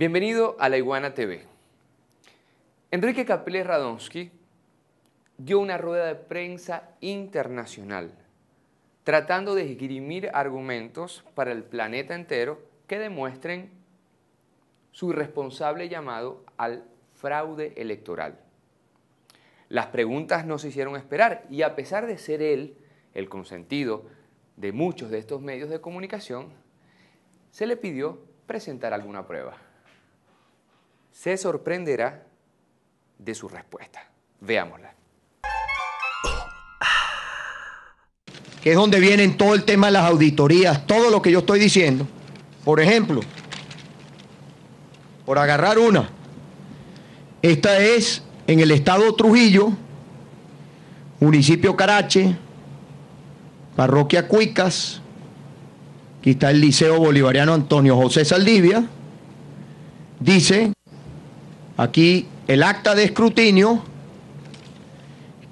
Bienvenido a La Iguana TV. Enrique Capiles Radonsky dio una rueda de prensa internacional tratando de esgrimir argumentos para el planeta entero que demuestren su responsable llamado al fraude electoral. Las preguntas no se hicieron esperar y a pesar de ser él el consentido de muchos de estos medios de comunicación, se le pidió presentar alguna prueba se sorprenderá de su respuesta. Veámosla. Que es donde vienen todo el tema de las auditorías, todo lo que yo estoy diciendo. Por ejemplo, por agarrar una, esta es en el estado Trujillo, municipio Carache, parroquia Cuicas, aquí está el Liceo Bolivariano Antonio José Saldivia, dice Aquí el acta de escrutinio,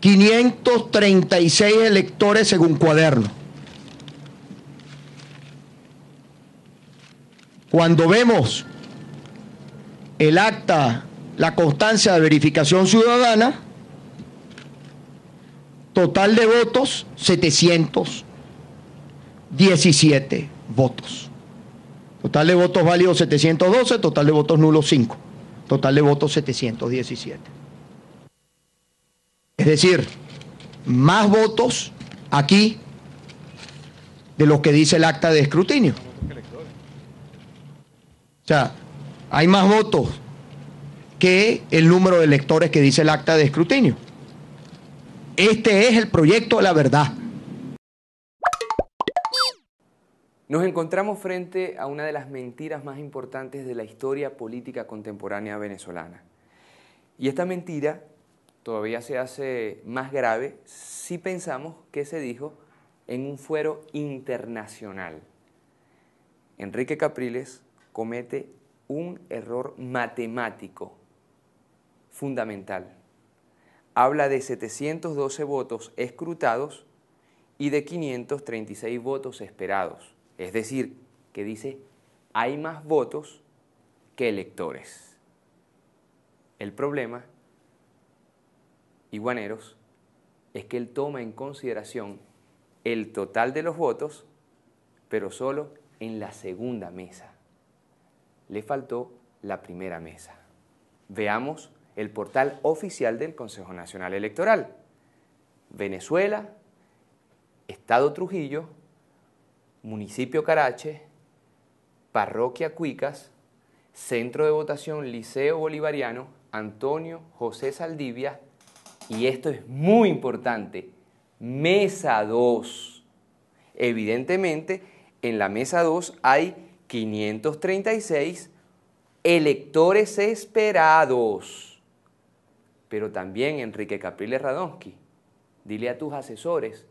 536 electores según cuaderno. Cuando vemos el acta, la constancia de verificación ciudadana, total de votos 717 votos. Total de votos válidos 712, total de votos nulos 5. Total de votos 717. Es decir, más votos aquí de lo que dice el acta de escrutinio. O sea, hay más votos que el número de electores que dice el acta de escrutinio. Este es el proyecto de la verdad. Nos encontramos frente a una de las mentiras más importantes de la historia política contemporánea venezolana. Y esta mentira todavía se hace más grave si pensamos que se dijo en un fuero internacional. Enrique Capriles comete un error matemático fundamental. Habla de 712 votos escrutados y de 536 votos esperados. Es decir, que dice, hay más votos que electores. El problema, iguaneros, es que él toma en consideración el total de los votos, pero solo en la segunda mesa. Le faltó la primera mesa. Veamos el portal oficial del Consejo Nacional Electoral. Venezuela, Estado Trujillo, municipio Carache, parroquia Cuicas, centro de votación Liceo Bolivariano, Antonio José Saldivia, y esto es muy importante, mesa 2. Evidentemente, en la mesa 2 hay 536 electores esperados. Pero también, Enrique Capriles Radonsky, dile a tus asesores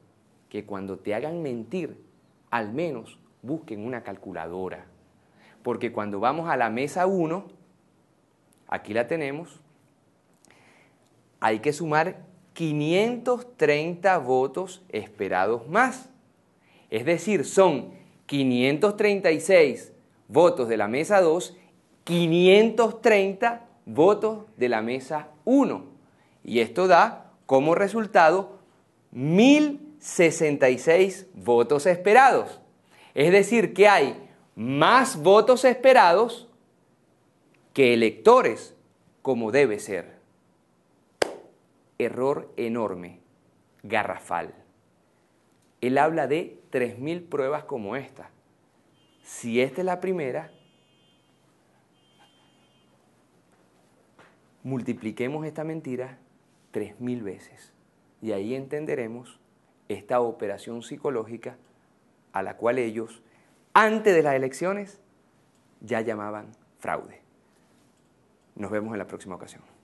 que cuando te hagan mentir, al menos busquen una calculadora. Porque cuando vamos a la mesa 1, aquí la tenemos, hay que sumar 530 votos esperados más. Es decir, son 536 votos de la mesa 2, 530 votos de la mesa 1. Y esto da como resultado mil 66 votos esperados. Es decir, que hay más votos esperados que electores, como debe ser. Error enorme, garrafal. Él habla de 3.000 pruebas como esta. Si esta es la primera, multipliquemos esta mentira 3.000 veces y ahí entenderemos esta operación psicológica a la cual ellos, antes de las elecciones, ya llamaban fraude. Nos vemos en la próxima ocasión.